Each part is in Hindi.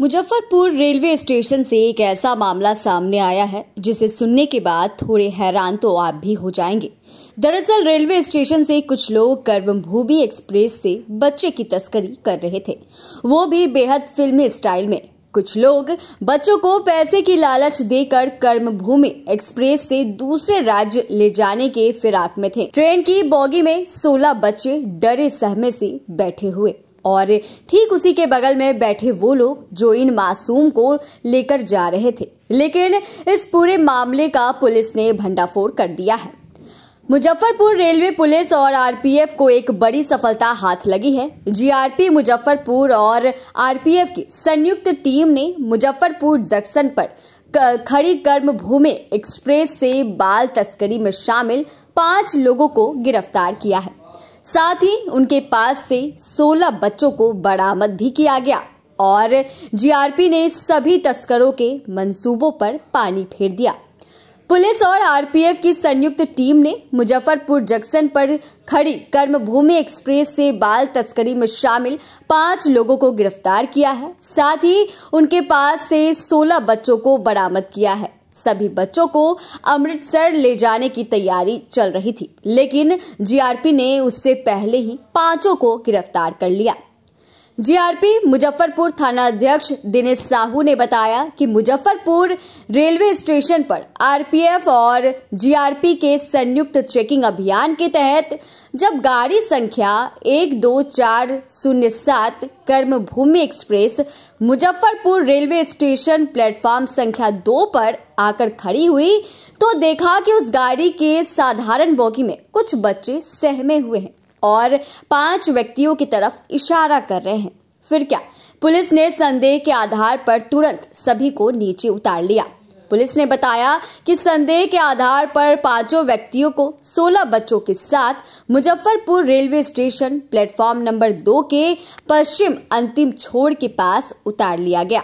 मुजफ्फरपुर रेलवे स्टेशन से एक ऐसा मामला सामने आया है जिसे सुनने के बाद थोड़े हैरान तो आप भी हो जाएंगे दरअसल रेलवे स्टेशन से कुछ लोग कर्मभूमि एक्सप्रेस से बच्चे की तस्करी कर रहे थे वो भी बेहद फिल्मी स्टाइल में कुछ लोग बच्चों को पैसे की लालच देकर कर्मभूमि एक्सप्रेस से दूसरे राज्य ले जाने के फिराक में थे ट्रेन की बोगी में 16 बच्चे डरे सहमे से बैठे हुए और ठीक उसी के बगल में बैठे वो लोग जो इन मासूम को लेकर जा रहे थे लेकिन इस पूरे मामले का पुलिस ने भंडाफोड़ कर दिया है मुजफ्फरपुर रेलवे पुलिस और आरपीएफ को एक बड़ी सफलता हाथ लगी है जीआरपी मुजफ्फरपुर और आरपीएफ की संयुक्त टीम ने मुजफ्फरपुर जंक्शन पर खड़ी कर्म भूमि एक्सप्रेस से बाल तस्करी में शामिल पांच लोगों को गिरफ्तार किया है साथ ही उनके पास से 16 बच्चों को बरामद भी किया गया और जीआरपी ने सभी तस्करों के मंसूबों पर पानी फेर दिया पुलिस और आरपीएफ की संयुक्त टीम ने मुजफ्फरपुर जंक्शन पर खड़ी कर्मभूमि एक्सप्रेस से बाल तस्करी में शामिल पांच लोगों को गिरफ्तार किया है साथ ही उनके पास से 16 बच्चों को बरामद किया है सभी बच्चों को अमृतसर ले जाने की तैयारी चल रही थी लेकिन जीआरपी ने उससे पहले ही पांचों को गिरफ्तार कर लिया जीआरपी मुजफ्फरपुर थाना अध्यक्ष दिनेश साहू ने बताया कि मुजफ्फरपुर रेलवे स्टेशन पर आरपीएफ और जीआरपी के संयुक्त चेकिंग अभियान के तहत जब गाड़ी संख्या एक दो चार शून्य सात Karma Bhoomi express Muzaffarpur railway station platform संख्या दो पर आकर खड़ी हुई तो देखा कि उस गाड़ी के साधारण बोगी में कुछ बच्चे सहमे हुए हैं और पांच व्यक्तियों की तरफ इशारा कर रहे हैं फिर क्या पुलिस ने संदेह के आधार पर तुरंत सभी को नीचे उतार लिया पुलिस ने बताया कि संदेह के आधार पर पांचों व्यक्तियों को 16 बच्चों के साथ Muzaffarpur railway station platform number दो के पश्चिम अंतिम छोर के पास उतार लिया गया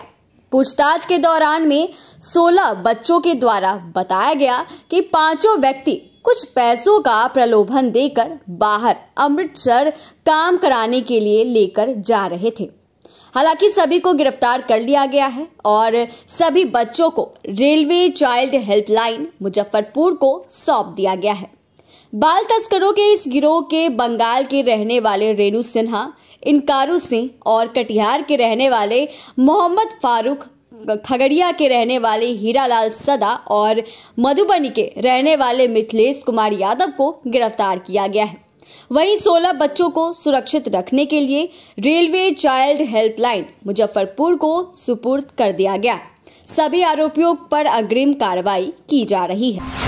पूछताछ के दौरान में 16 बच्चों के द्वारा बताया गया कि पांचों व्यक्ति कुछ पैसों का प्रलोभन देकर बाहर अमृतसर काम कराने के लिए लेकर जा रहे थे हालांकि सभी को गिरफ्तार कर लिया गया है और सभी बच्चों को रेलवे चाइल्ड हेल्पलाइन मुजफ्फरपुर को सौंप दिया गया है बाल तस्करों के इस गिरोह के बंगाल के रहने वाले रेणु सिन्हा इनकारू सिंह और कटिहार के रहने वाले मोहम्मद फारूक खगड़िया के रहने वाले हीरालाल सदा और मधुबनी के रहने वाले मिथिलेश कुमार यादव को गिरफ्तार किया गया है वहीं 16 बच्चों को सुरक्षित रखने के लिए रेलवे चाइल्ड हेल्पलाइन मुजफ्फरपुर को सुपुर्द कर दिया गया सभी आरोपियों पर अग्रिम कार्रवाई की जा रही है